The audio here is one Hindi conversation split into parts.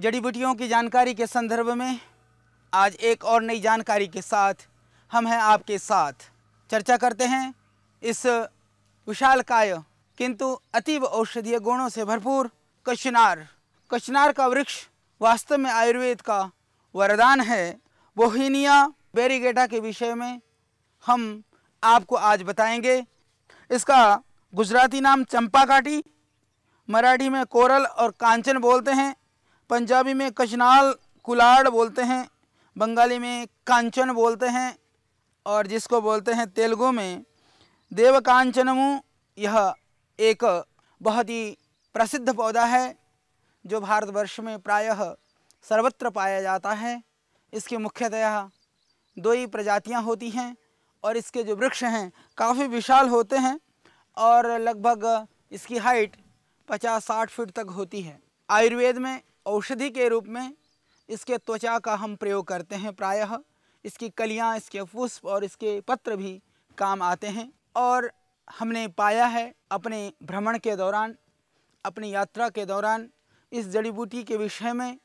जड़ी बूटियों की जानकारी के संदर्भ में आज एक और नई जानकारी के साथ हम हैं आपके साथ चर्चा करते हैं इस विशाल काय किंतु अतीब औषधीय गुणों से भरपूर कचनार कचनार का वृक्ष वास्तव में आयुर्वेद का वरदान है बोहिनिया बेरीगेटा के विषय में हम आपको आज बताएंगे इसका गुजराती नाम चंपा काटी मराठी में कोरल और कांचन बोलते हैं पंजाबी में कशनाल कुलाड़ बोलते हैं बंगाली में कांचन बोलते हैं और जिसको बोलते हैं तेलुगु में देवकांचनमु यह एक बहुत ही प्रसिद्ध पौधा है जो भारतवर्ष में प्रायः सर्वत्र पाया जाता है इसकी मुख्यतः दो ही प्रजातियां होती हैं और इसके जो वृक्ष हैं काफ़ी विशाल होते हैं और लगभग इसकी हाइट 50-60 फीट तक होती है आयुर्वेद में औषधि के रूप में इसके त्वचा का हम प्रयोग करते हैं प्रायः इसकी कलियां, इसके पुष्प और इसके पत्र भी काम आते हैं और हमने पाया है अपने भ्रमण के दौरान अपनी यात्रा के दौरान इस जड़ी बूटी के विषय में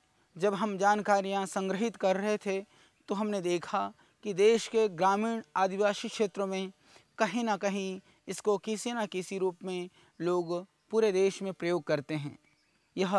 जब हम जानकारियाँ संग्रहित कर रहे थे तो हमने देखा कि देश के ग्रामीण आदिवासी क्षेत्रों में कहीं ना कहीं इसको किसी ना किसी रूप में लोग पूरे देश में प्रयोग करते हैं यह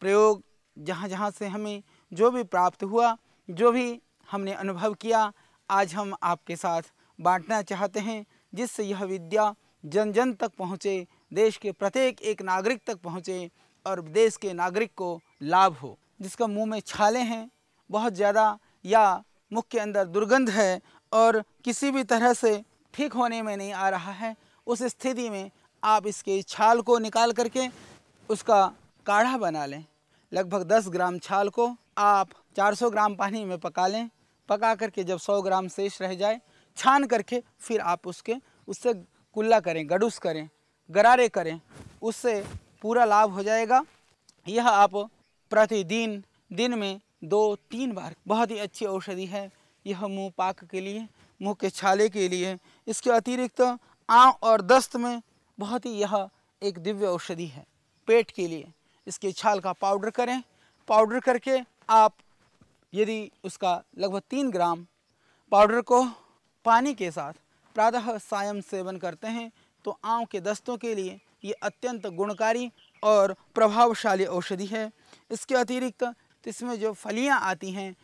प्रयोग जहाँ जहाँ से हमें जो भी प्राप्त हुआ जो भी हमने अनुभव किया आज हम आपके साथ बांटना चाहते हैं जिससे यह विद्या जन जन तक पहुँचे देश के प्रत्येक एक नागरिक तक पहुँचे और देश के नागरिक को लाभ हो जिसका मुंह में छाले हैं बहुत ज़्यादा या मुख के अंदर दुर्गंध है और किसी भी तरह से ठीक होने में नहीं आ रहा है उस स्थिति में आप इसके छाल को निकाल करके उसका काढ़ा बना लें लगभग 10 ग्राम छाल को आप 400 ग्राम पानी में पका लें पका करके जब 100 ग्राम शेष रह जाए छान करके फिर आप उसके उससे कुल्ला करें गडूस करें गरारे करें उससे पूरा लाभ हो जाएगा यह आप प्रतिदिन दिन में दो तीन बार बहुत ही अच्छी औषधि है यह मुंह पाक के लिए मुंह के छाले के लिए इसके अतिरिक्त आँव और दस्त में बहुत ही यह एक दिव्य औषधि है पेट के लिए इसके छाल का पाउडर करें पाउडर करके आप यदि उसका लगभग तीन ग्राम पाउडर को पानी के साथ प्रातः सायम सेवन करते हैं तो आँव के दस्तों के लिए ये अत्यंत गुणकारी और प्रभावशाली औषधि है इसके अतिरिक्त इसमें जो फलियाँ आती हैं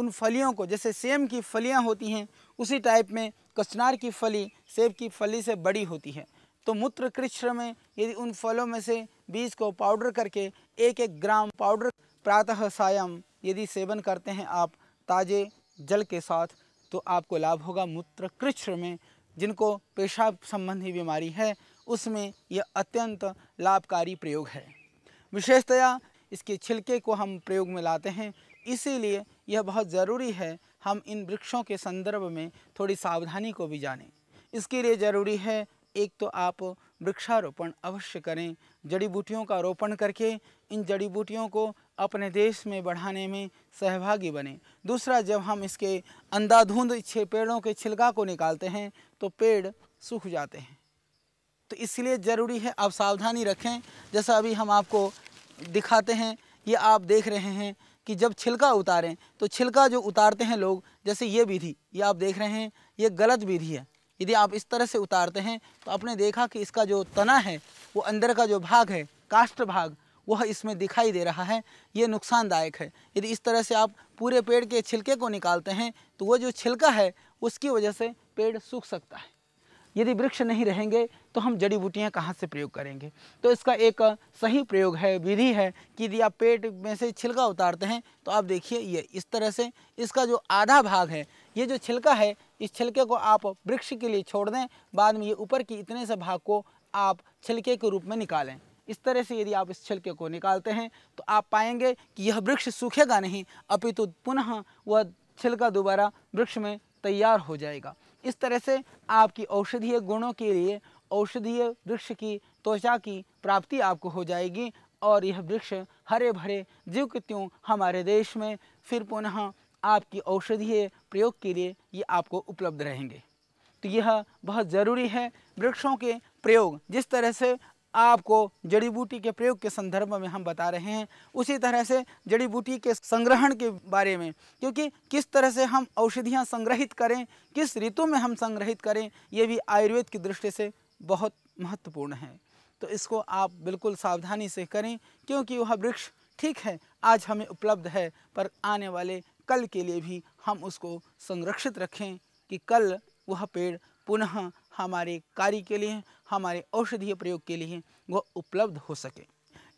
उन फलियों को जैसे सेम की फलियाँ होती हैं उसी टाइप में कचनार की फली सेब की फली से बड़ी होती है तो मूत्र कृष्ण में यदि उन फलों में से बीज को पाउडर करके एक एक ग्राम पाउडर प्रातः सायम यदि सेवन करते हैं आप ताजे जल के साथ तो आपको लाभ होगा मूत्र कृष्ण में जिनको पेशाब संबंधी बीमारी है उसमें यह अत्यंत लाभकारी प्रयोग है विशेषतया इसके छिलके को हम प्रयोग में लाते हैं इसीलिए यह बहुत ज़रूरी है हम इन वृक्षों के संदर्भ में थोड़ी सावधानी को भी जानें इसके लिए ज़रूरी है एक तो आप वृक्षारोपण अवश्य करें जड़ी बूटियों का रोपण करके इन जड़ी बूटियों को अपने देश में बढ़ाने में सहभागी बने दूसरा जब हम इसके अंधाधुंध पेड़ों के छिलका को निकालते हैं तो पेड़ सूख जाते हैं तो इसलिए ज़रूरी है आप सावधानी रखें जैसा अभी हम आपको दिखाते हैं ये आप देख रहे हैं कि जब छिलका उतारें तो छिलका जो उतारते हैं लोग जैसे ये विधि ये आप देख रहे हैं ये गलत विधि है यदि आप इस तरह से उतारते हैं तो आपने देखा कि इसका जो तना है वो अंदर का जो भाग है काष्ठ भाग वह इसमें दिखाई दे रहा है ये नुकसानदायक है यदि इस तरह से आप पूरे पेड़ के छिलके को निकालते हैं तो वो जो छिलका है उसकी वजह से पेड़ सूख सकता है यदि वृक्ष नहीं रहेंगे तो हम जड़ी बूटियाँ कहाँ से प्रयोग करेंगे तो इसका एक सही प्रयोग है विधि है कि यदि आप पेट में से छिलका उतारते हैं तो आप देखिए ये इस तरह से इसका जो आधा भाग है ये जो छिलका है इस छिलके को आप वृक्ष के लिए छोड़ दें बाद में ये ऊपर की इतने से भाग को आप छिलके के रूप में निकालें इस तरह से यदि आप इस छिलके को निकालते हैं तो आप पाएंगे कि यह वृक्ष सूखेगा नहीं अपितु तो पुनः वह छिलका दोबारा वृक्ष में तैयार हो जाएगा इस तरह से आपकी औषधीय गुणों के लिए औषधीय वृक्ष की त्वचा की प्राप्ति आपको हो जाएगी और यह वृक्ष हरे भरे जीव कृत्यों हमारे देश में फिर पुनः आपकी औषधीय प्रयोग के लिए ये आपको उपलब्ध रहेंगे तो यह बहुत ज़रूरी है वृक्षों के प्रयोग जिस तरह से आपको जड़ी बूटी के प्रयोग के संदर्भ में हम बता रहे हैं उसी तरह से जड़ी बूटी के संग्रहण के बारे में क्योंकि किस तरह से हम औषधियाँ संग्रहित करें किस ऋतु में हम संग्रहित करें ये भी आयुर्वेद की दृष्टि से बहुत महत्वपूर्ण है तो इसको आप बिल्कुल सावधानी से करें क्योंकि वह वृक्ष ठीक है आज हमें उपलब्ध है पर आने वाले कल के लिए भी हम उसको संरक्षित रखें कि कल वह पेड़ पुनः हमारे कार्य के लिए हमारे औषधीय प्रयोग के लिए वह उपलब्ध हो सके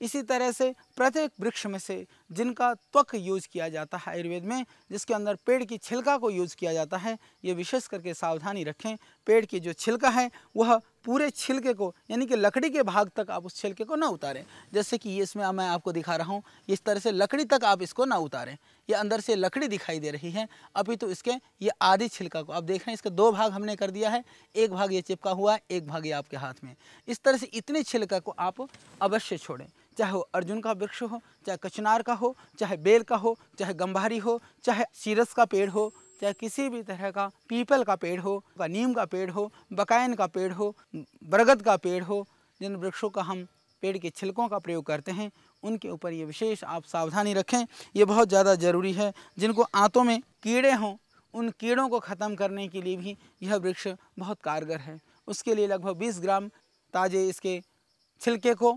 इसी तरह से प्रत्येक वृक्ष में से जिनका त्वक यूज किया जाता है आयुर्वेद में जिसके अंदर पेड़ की छिलका को यूज किया जाता है ये विशेष करके सावधानी रखें पेड़ की जो छिलका है वह पूरे छिलके को यानी कि लकड़ी के भाग तक आप उस छिलके को ना उतारें जैसे कि इसमें मैं आपको दिखा रहा हूँ इस तरह से लकड़ी तक आप इसको ना उतारें ये अंदर से लकड़ी दिखाई दे रही है अभी तो इसके ये आधी छिलका को आप देख रहे हैं इसका दो भाग हमने कर दिया है एक भाग ये चिपका हुआ है एक भाग ये आपके हाथ में इस तरह से इतने छिलका को आप अवश्य छोड़ें चाहे वो अर्जुन का वृक्ष हो चाहे कचनार का हो चाहे बेल का हो चाहे गंभारी हो चाहे सीरस का पेड़ हो चाहे किसी भी तरह का पीपल का पेड़ हो या नीम का पेड़ हो बकायन का पेड़ हो बरगद का पेड़ हो जिन वृक्षों का हम पेड़ के छिलकों का प्रयोग करते हैं उनके ऊपर ये विशेष आप सावधानी रखें ये बहुत ज़्यादा ज़रूरी है जिनको आंतों में कीड़े हों उन कीड़ों को ख़त्म करने के लिए भी यह वृक्ष बहुत कारगर है उसके लिए लगभग 20 ग्राम ताजे इसके छिलके को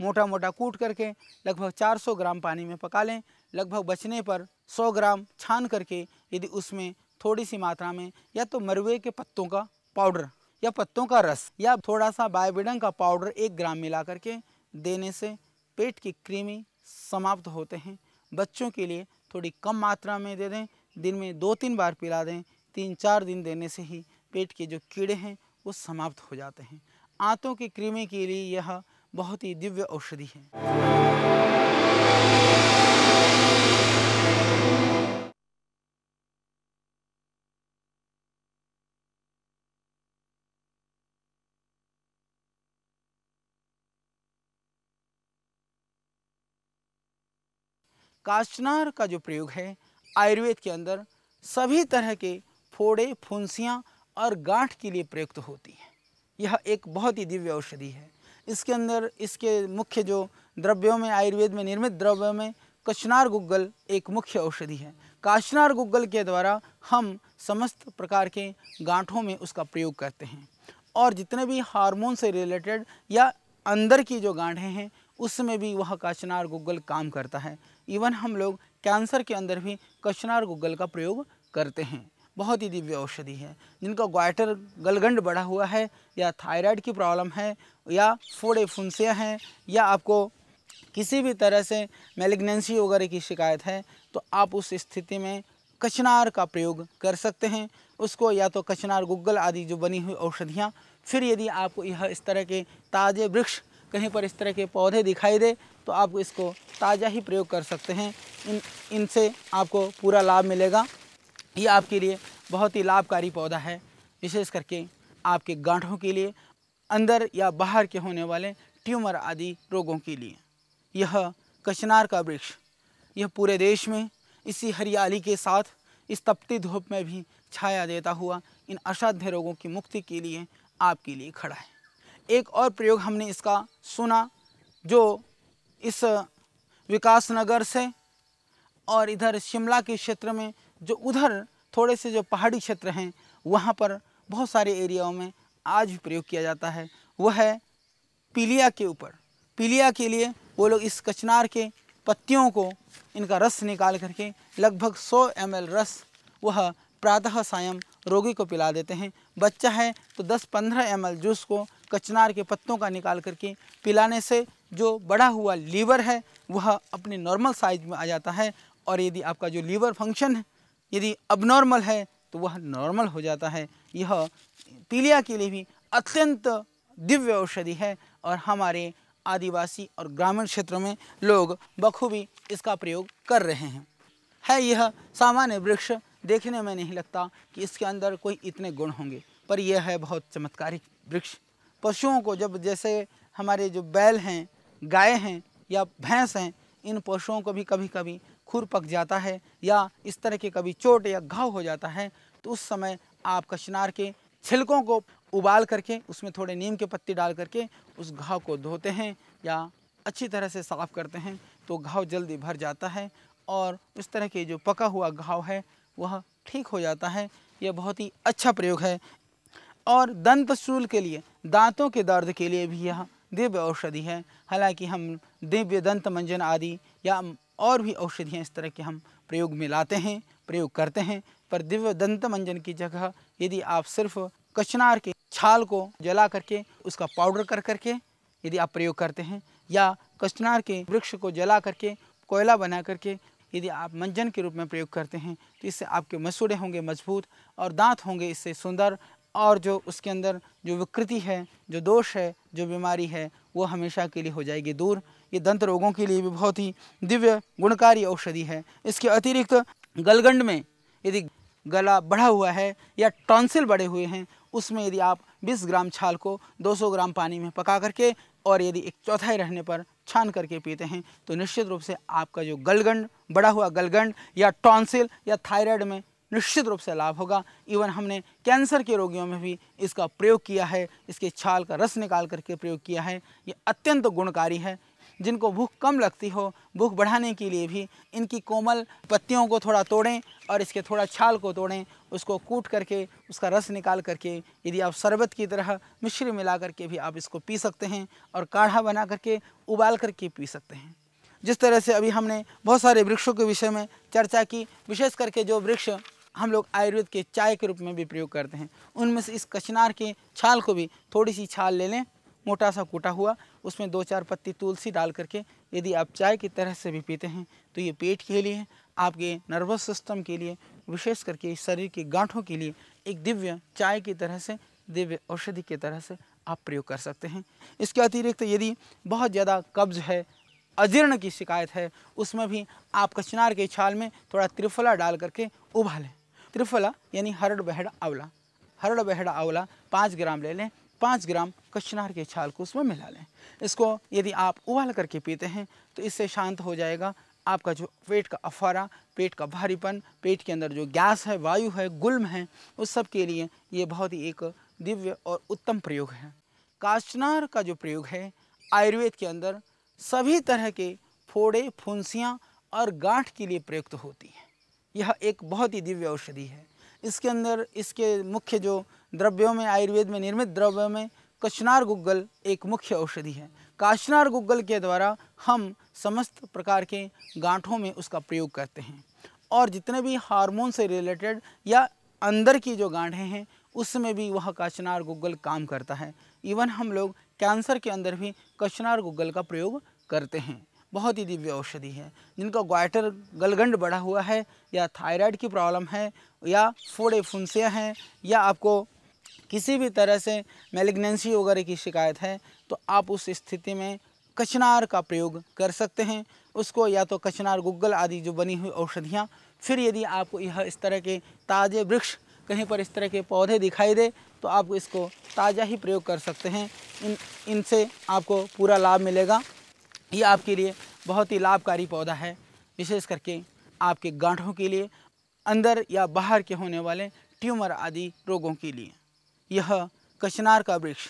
मोटा मोटा कूट करके लगभग 400 ग्राम पानी में पका लें लगभग बचने पर 100 ग्राम छान करके यदि उसमें थोड़ी सी मात्रा में या तो मरवे के पत्तों का पाउडर या पत्तों का रस या थोड़ा सा बायोबिडन का पाउडर एक ग्राम मिला करके देने से पेट की कृमि समाप्त होते हैं बच्चों के लिए थोड़ी कम मात्रा में दे दें दिन में दो तीन बार पिला दें तीन चार दिन देने से ही पेट के जो कीड़े हैं वो समाप्त हो जाते हैं आंतों के कृमि के लिए यह बहुत ही दिव्य औषधि है काचनार का जो प्रयोग है आयुर्वेद के अंदर सभी तरह के फोड़े फुंसियाँ और गांठ के लिए प्रयुक्त होती है यह एक बहुत ही दिव्य औषधि है इसके अंदर इसके मुख्य जो द्रव्यों में आयुर्वेद में निर्मित द्रव्यों में कचनार गुग्गल एक मुख्य औषधि है काचनार गुग्गल के द्वारा हम समस्त प्रकार के गांठों में उसका प्रयोग करते हैं और जितने भी हार्मोन से रिलेटेड या अंदर की जो गांठें हैं उसमें भी वह काचनार गुग्गल काम करता है इवन हम लोग कैंसर के अंदर भी कचनार गुगल का प्रयोग करते हैं बहुत ही दिव्य औषधि है जिनका ग्वाइटर गलगंड बढ़ा हुआ है या थायराइड की प्रॉब्लम है या फोड़े फुंसियाँ हैं या आपको किसी भी तरह से मेलेग्नेंसी वगैरह की शिकायत है तो आप उस स्थिति में कचनार का प्रयोग कर सकते हैं उसको या तो कचनार गुगल आदि जो बनी हुई औषधियाँ फिर यदि आपको यह इस तरह के ताज़े वृक्ष कहीं पर इस तरह के पौधे दिखाई दे तो आप इसको ताज़ा ही प्रयोग कर सकते हैं इन इनसे आपको पूरा लाभ मिलेगा ये आपके लिए बहुत ही लाभकारी पौधा है विशेष करके आपके गांठों के लिए अंदर या बाहर के होने वाले ट्यूमर आदि रोगों के लिए यह कचनार का वृक्ष यह पूरे देश में इसी हरियाली के साथ इस तपती धूप में भी छाया देता हुआ इन असाध्य रोगों की मुक्ति के लिए आपके लिए खड़ा है एक और प्रयोग हमने इसका सुना जो इस विकास नगर से और इधर शिमला के क्षेत्र में जो उधर थोड़े से जो पहाड़ी क्षेत्र हैं वहाँ पर बहुत सारे एरियाओं में आज भी प्रयोग किया जाता है वह है पीलिया के ऊपर पीलिया के लिए वो लोग इस कचनार के पत्तियों को इनका रस निकाल करके लगभग 100 एम रस वह प्रातः सायं रोगी को पिला देते हैं बच्चा है तो 10-15 एम जूस को कचनार के पत्तों का निकाल करके पिलाने से जो बढ़ा हुआ लीवर है वह अपने नॉर्मल साइज में आ जाता है और यदि आपका जो लीवर फंक्शन है यदि अबनॉर्मल है तो वह नॉर्मल हो जाता है यह पीलिया के लिए भी अत्यंत दिव्य औषधि है और हमारे आदिवासी और ग्रामीण क्षेत्रों में लोग बखूबी इसका प्रयोग कर रहे हैं है यह सामान्य वृक्ष देखने में नहीं लगता कि इसके अंदर कोई इतने गुण होंगे पर यह है बहुत चमत्कारिक वृक्ष पशुओं को जब जैसे हमारे जो बैल हैं गाय हैं या भैंस हैं इन पशुओं को भी कभी कभी खुर पक जाता है या इस तरह के कभी चोट या घाव हो जाता है तो उस समय आप कचनार के छिलकों को उबाल करके उसमें थोड़े नीम के पत्ती डाल करके उस घाव को धोते हैं या अच्छी तरह से साफ़ करते हैं तो घाव जल्दी भर जाता है और इस तरह के जो पका हुआ घाव है वह ठीक हो जाता है यह बहुत ही अच्छा प्रयोग है और दंत शूल के लिए दांतों के दर्द के लिए भी यह दिव्य औषधि है हालांकि हम दिव्य दंत मंजन आदि या और भी औषधियाँ इस तरह के हम प्रयोग में लाते हैं प्रयोग करते हैं पर दिव्य दंत मंजन की जगह यदि आप सिर्फ कचनार के छाल को जला करके उसका पाउडर कर करके यदि आप प्रयोग करते हैं या कचनार के वृक्ष को जला करके कोयला बना करके यदि आप मंजन के रूप में प्रयोग करते हैं तो इससे आपके मसूड़े होंगे मजबूत और दांत होंगे इससे सुंदर और जो उसके अंदर जो विकृति है जो दोष है जो बीमारी है वो हमेशा के लिए हो जाएगी दूर ये दंत रोगों के लिए भी बहुत ही दिव्य गुणकारी औषधि है इसके अतिरिक्त गलगंड में यदि गला बढ़ा हुआ है या टॉन्सिल बढ़े हुए हैं उसमें यदि आप 20 ग्राम छाल को 200 ग्राम पानी में पका करके और यदि एक चौथाई रहने पर छान करके पीते हैं तो निश्चित रूप से आपका जो गलगंड बड़ा हुआ गलगंड या टॉन्सिल या थायराइड में निश्चित रूप से लाभ होगा इवन हमने कैंसर के रोगियों में भी इसका प्रयोग किया है इसके छाल का रस निकाल करके प्रयोग किया है ये अत्यंत गुणकारी है जिनको भूख कम लगती हो भूख बढ़ाने के लिए भी इनकी कोमल पत्तियों को थोड़ा तोड़ें और इसके थोड़ा छाल को तोड़ें उसको कूट करके उसका रस निकाल करके यदि आप शरबत की तरह मिश्री मिला करके भी आप इसको पी सकते हैं और काढ़ा बना करके उबाल करके पी सकते हैं जिस तरह से अभी हमने बहुत सारे वृक्षों के विषय में चर्चा की विशेष करके जो वृक्ष हम लोग आयुर्वेद के चाय के रूप में भी प्रयोग करते हैं उनमें से इस कचनार के छाल को भी थोड़ी सी छाल ले लें मोटा सा कूटा हुआ उसमें दो चार पत्ती तुलसी डाल करके यदि आप चाय की तरह से भी पीते हैं तो ये पेट के लिए आपके नर्वस सिस्टम के लिए विशेष करके शरीर के गांठों के लिए एक दिव्य चाय की तरह से दिव्य औषधि की तरह से आप प्रयोग कर सकते हैं इसके अतिरिक्त तो यदि बहुत ज़्यादा कब्ज है अजीर्ण की शिकायत है उसमें भी आप कचनार के छाल में थोड़ा त्रिफला डाल करके उबालें त्रिफला यानी हरड़ बहड़ आंवला हरड़ बहड़ आंवला पाँच ग्राम ले लें पाँच ग्राम कचनार के छाल को उसमें मिला लें इसको यदि आप उबाल करके पीते हैं तो इससे शांत हो जाएगा आपका जो पेट का अफारा पेट का भारीपन पेट के अंदर जो गैस है वायु है गुल्म है उस सब के लिए ये बहुत ही एक दिव्य और उत्तम प्रयोग है काचनार का जो प्रयोग है आयुर्वेद के अंदर सभी तरह के फोड़े फुंसियाँ और गांठ के लिए प्रयुक्त होती हैं यह एक बहुत ही दिव्य औषधि है इसके अंदर इसके मुख्य जो द्रव्यों में आयुर्वेद में निर्मित द्रव्यों में कचनार गुग्गल एक मुख्य औषधि है काचनार गुग्गल के द्वारा हम समस्त प्रकार के गांठों में उसका प्रयोग करते हैं और जितने भी हार्मोन से रिलेटेड या अंदर की जो गांठें हैं उसमें भी वह काचनार गुग्गल काम करता है इवन हम लोग कैंसर के अंदर भी कचनार गुग्गल का प्रयोग करते हैं बहुत ही दिव्य औषधि है जिनका ग्वाइटर गलगंड बढ़ा हुआ है या थायराइड की प्रॉब्लम है या फोड़े फुंसियाँ हैं या आपको किसी भी तरह से मेलिग्नेंसी वगैरह की शिकायत है तो आप उस स्थिति में कचनार का प्रयोग कर सकते हैं उसको या तो कचनार गुग्गल आदि जो बनी हुई औषधियाँ फिर यदि आपको यह इस तरह के ताज़े वृक्ष कहीं पर इस तरह के पौधे दिखाई दे तो आप इसको ताज़ा ही प्रयोग कर सकते हैं इन इनसे आपको पूरा लाभ मिलेगा ये आपके लिए बहुत ही लाभकारी पौधा है विशेष करके आपके गांठों के लिए अंदर या बाहर के होने वाले ट्यूमर आदि रोगों के लिए यह कचनार का वृक्ष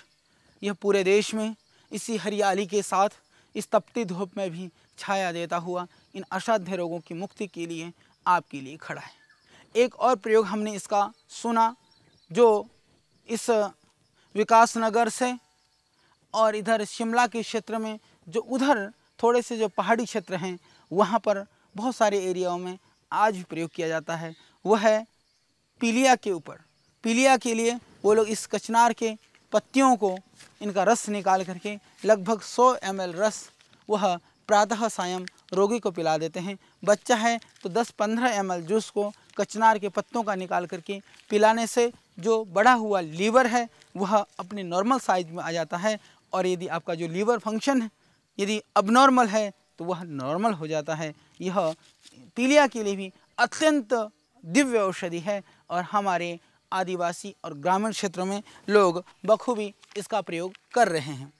यह पूरे देश में इसी हरियाली के साथ इस तपती धूप में भी छाया देता हुआ इन असाध्य रोगों की मुक्ति के लिए आपके लिए खड़ा है एक और प्रयोग हमने इसका सुना जो इस विकास नगर से और इधर शिमला के क्षेत्र में जो उधर थोड़े से जो पहाड़ी क्षेत्र हैं वहाँ पर बहुत सारे एरियाओं में आज भी प्रयोग किया जाता है वह है पीलिया के ऊपर पीलिया के लिए वो लोग इस कचनार के पत्तियों को इनका रस निकाल करके लगभग 100 एम रस वह प्रातः सायं रोगी को पिला देते हैं बच्चा है तो 10-15 एम जूस को कचनार के पत्तों का निकाल करके पिलाने से जो बड़ा हुआ लीवर है वह अपने नॉर्मल साइज में आ जाता है और यदि आपका जो लीवर फंक्शन है यदि अब नॉर्मल है तो वह नॉर्मल हो जाता है यह पीलिया के लिए भी अत्यंत दिव्य औषधि है और हमारे आदिवासी और ग्रामीण क्षेत्रों में लोग बखूबी इसका प्रयोग कर रहे हैं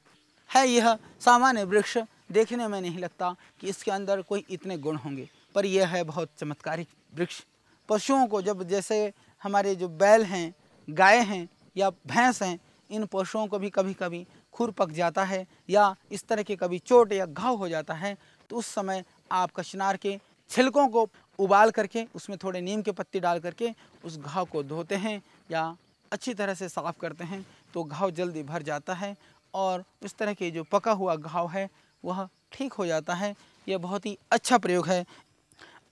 है यह सामान्य वृक्ष देखने में नहीं लगता कि इसके अंदर कोई इतने गुण होंगे पर यह है बहुत चमत्कारिक वृक्ष पशुओं को जब जैसे हमारे जो बैल हैं गाय हैं या भैंस हैं इन पशुओं को भी कभी कभी खुर पक जाता है या इस तरह के कभी चोट या घाव हो जाता है तो उस समय आप कशनार के छिलकों को उबाल करके उसमें थोड़े नीम के पत्ती डाल करके उस घाव को धोते हैं या अच्छी तरह से साफ़ करते हैं तो घाव जल्दी भर जाता है और उस तरह के जो पका हुआ घाव है वह ठीक हो जाता है यह बहुत ही अच्छा प्रयोग है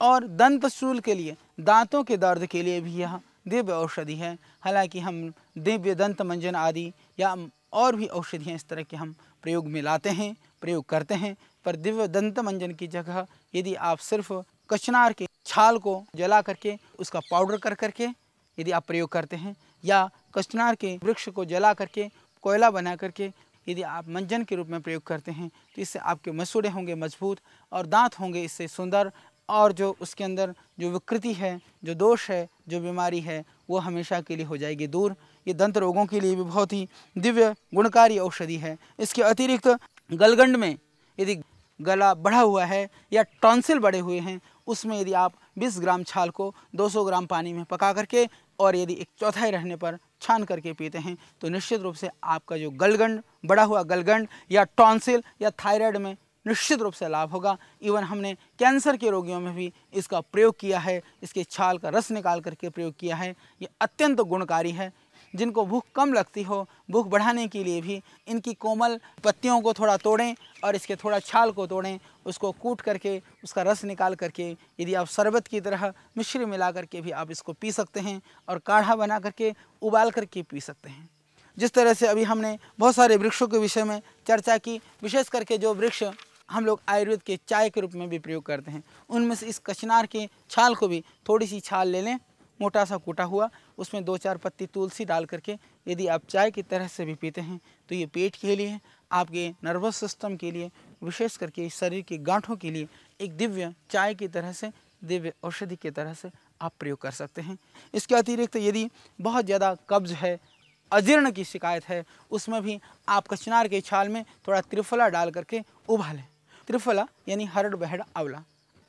और दंत शूल के लिए दांतों के दर्द के लिए भी यह दिव्य औषधि है हालांकि हम दिव्य दंत मंजन आदि या और भी औषधियाँ इस तरह के हम प्रयोग में लाते हैं प्रयोग करते हैं पर दिव्य दंत मंजन की जगह यदि आप सिर्फ कचनार के छाल को जला करके उसका पाउडर कर करके यदि आप प्रयोग करते हैं या कचनार के वृक्ष को जला करके कोयला बना करके यदि आप मंजन के रूप में प्रयोग करते हैं तो इससे आपके मसूड़े होंगे मजबूत और दांत होंगे इससे सुंदर और जो उसके अंदर जो विकृति है जो दोष है जो बीमारी है वो हमेशा के लिए हो जाएगी दूर ये दंत रोगों के लिए भी बहुत ही दिव्य गुणकारी औषधि है इसके अतिरिक्त गलगंड में यदि गला बढ़ा हुआ है या टॉन्सिल बढ़े हुए हैं उसमें यदि आप 20 ग्राम छाल को 200 ग्राम पानी में पका करके और यदि एक चौथाई रहने पर छान करके पीते हैं तो निश्चित रूप से आपका जो गलगंड बढ़ा हुआ गलगंड या टॉन्सिल या थायराइड में निश्चित रूप से लाभ होगा इवन हमने कैंसर के रोगियों में भी इसका प्रयोग किया है इसके छाल का रस निकाल करके प्रयोग किया है ये अत्यंत गुणकारी है जिनको भूख कम लगती हो भूख बढ़ाने के लिए भी इनकी कोमल पत्तियों को थोड़ा तोड़ें और इसके थोड़ा छाल को तोड़ें उसको कूट करके उसका रस निकाल करके यदि आप शरबत की तरह मिश्री मिला करके भी आप इसको पी सकते हैं और काढ़ा बना करके उबाल करके पी सकते हैं जिस तरह से अभी हमने बहुत सारे वृक्षों के विषय में चर्चा की विशेष करके जो वृक्ष हम लोग आयुर्वेद के चाय के रूप में भी प्रयोग करते हैं उनमें से इस कचनार के छाल को भी थोड़ी सी छाल ले लें मोटा सा कूटा हुआ उसमें दो चार पत्ती तुलसी डाल करके यदि आप चाय की तरह से भी पीते हैं तो ये पेट के लिए आपके नर्वस सिस्टम के लिए विशेष करके शरीर के गांठों के लिए एक दिव्य चाय की तरह से दिव्य औषधि की तरह से आप प्रयोग कर सकते हैं इसके अतिरिक्त यदि बहुत ज़्यादा कब्ज है अजीर्ण की शिकायत है उसमें भी आप कचनार के छाल में थोड़ा त्रिफला डाल करके उबालें त्रिफला यानी हरड़ बहड़ आंवला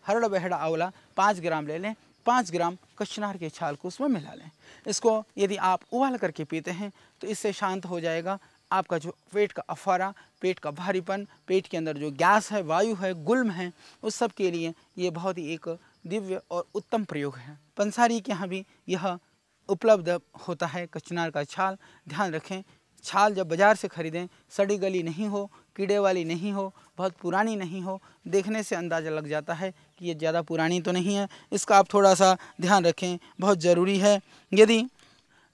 हरड़ बहड़ आंवला पाँच ग्राम ले लें पाँच ग्राम कश्नार के छाल को उसमें मिला लें इसको यदि आप उबाल करके पीते हैं तो इससे शांत हो जाएगा आपका जो पेट का अफारा पेट का भारीपन पेट के अंदर जो गैस है वायु है गुल्म है उस सब के लिए ये बहुत ही एक दिव्य और उत्तम प्रयोग है पंसारी के यहाँ भी यह उपलब्ध होता है कचनार का छाल ध्यान रखें छाल जब बाज़ार से खरीदें सड़ी गली नहीं हो कीड़े वाली नहीं हो बहुत पुरानी नहीं हो देखने से अंदाज़ा लग जाता है कि ये ज़्यादा पुरानी तो नहीं है इसका आप थोड़ा सा ध्यान रखें बहुत ज़रूरी है यदि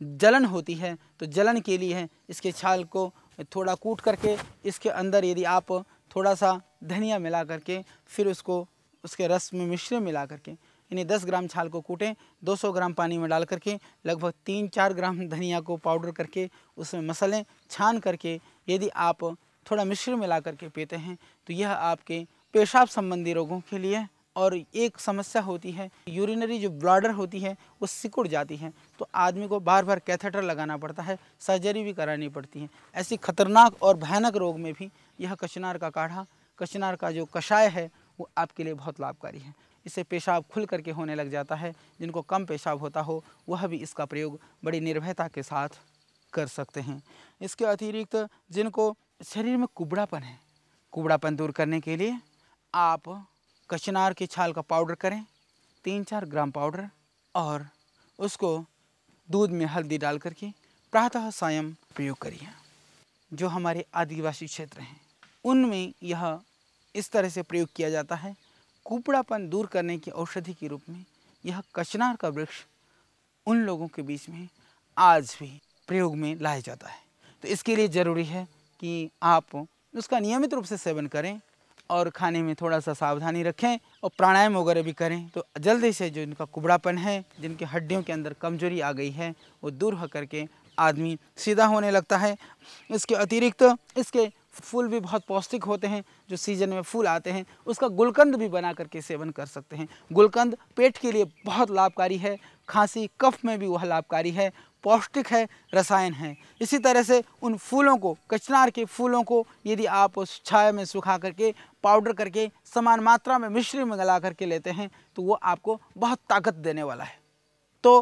जलन होती है तो जलन के लिए इसके छाल को थोड़ा कूट करके इसके अंदर यदि आप थोड़ा सा धनिया मिला करके फिर उसको उसके रस में मिश्र मिला करके यानी 10 ग्राम छाल को कूटें 200 ग्राम पानी में डाल करके लगभग तीन चार ग्राम धनिया को पाउडर करके उसमें मसलें छान करके यदि आप थोड़ा मिश्र मिला करके पीते हैं तो यह आपके पेशाब संबंधी रोगों के लिए और एक समस्या होती है यूरिनरी जो ब्लॉडर होती है वो सिकुड़ जाती है तो आदमी को बार बार कैथेटर लगाना पड़ता है सर्जरी भी करानी पड़ती है ऐसी खतरनाक और भयानक रोग में भी यह कचनार का काढ़ा कचनार का जो कषाय है वो आपके लिए बहुत लाभकारी है इसे पेशाब खुल करके होने लग जाता है जिनको कम पेशाब होता हो वह भी इसका प्रयोग बड़ी निर्भयता के साथ कर सकते हैं इसके अतिरिक्त जिनको शरीर में कुबड़ापन है कुबड़ापन दूर करने के लिए आप कचनार के छाल का पाउडर करें तीन चार ग्राम पाउडर और उसको दूध में हल्दी डाल करके प्रातः सायं प्रयोग करिए जो हमारे आदिवासी क्षेत्र हैं उनमें यह इस तरह से प्रयोग किया जाता है कुपड़ापन दूर करने की औषधि के रूप में यह कचनार का वृक्ष उन लोगों के बीच में आज भी प्रयोग में लाया जाता है तो इसके लिए ज़रूरी है कि आप उसका नियमित रूप से सेवन करें और खाने में थोड़ा सा सावधानी रखें और प्राणायाम वगैरह भी करें तो जल्दी से जो इनका कुबड़ापन है जिनकी हड्डियों के अंदर कमजोरी आ गई है वो दूर हो करके आदमी सीधा होने लगता है इसके अतिरिक्त इसके फूल भी बहुत पौष्टिक होते हैं जो सीजन में फूल आते हैं उसका गुलकंद भी बना करके सेवन कर सकते हैं गुलकंद पेट के लिए बहुत लाभकारी है खांसी कफ में भी वह लाभकारी है पौष्टिक है रसायन है इसी तरह से उन फूलों को कचनार के फूलों को यदि आप उस छाया में सुखा करके पाउडर करके समान मात्रा में मिश्री में गला करके लेते हैं तो वो आपको बहुत ताकत देने वाला है तो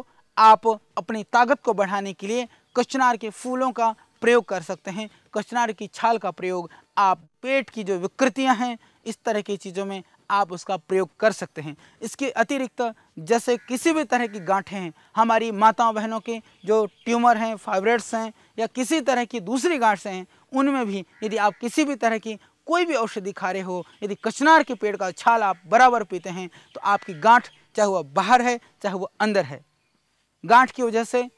आप अपनी ताकत को बढ़ाने के लिए कचनार के फूलों का प्रयोग कर सकते हैं कचनार की छाल का प्रयोग आप पेट की जो विकृतियाँ हैं इस तरह की चीज़ों में आप उसका प्रयोग कर सकते हैं इसके अतिरिक्त जैसे किसी भी तरह की गांठें हैं हमारी माताओं बहनों के जो ट्यूमर हैं फाइब्रेट्स हैं या किसी तरह की दूसरी गांठें हैं उनमें भी यदि आप किसी भी तरह की कोई भी औषधि खा रहे हो यदि कचनार के पेड़ का छाल आप बराबर पीते हैं तो आपकी गांठ चाहे वह बाहर है चाहे वह अंदर है गांठ की वजह से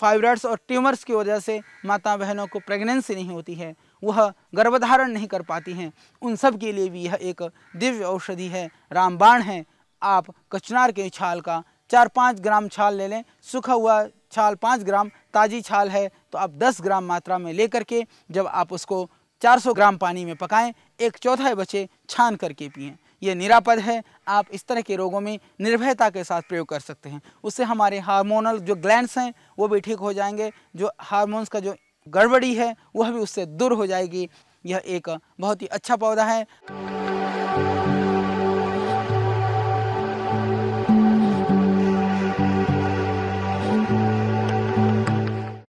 फाइब्राइड्स और ट्यूमर्स की वजह से माता बहनों को प्रेगनेंसी नहीं होती है वह गर्भधारण नहीं कर पाती हैं उन सब के लिए भी यह एक दिव्य औषधि है रामबाण है आप कचनार के छाल का चार पाँच ग्राम छाल ले लें सूखा हुआ छाल पाँच ग्राम ताज़ी छाल है तो आप दस ग्राम मात्रा में ले के जब आप उसको चार सौ ग्राम पानी में पकाएं एक चौथाई बचे छान करके पिए यह निरापद है आप इस तरह के रोगों में निर्भयता के साथ प्रयोग कर सकते हैं उससे हमारे हार्मोनल जो ग्लैंड्स हैं वो भी ठीक हो जाएंगे जो हार्मोन्स का जो गड़बड़ी है वह भी उससे दूर हो जाएगी यह एक बहुत ही अच्छा पौधा है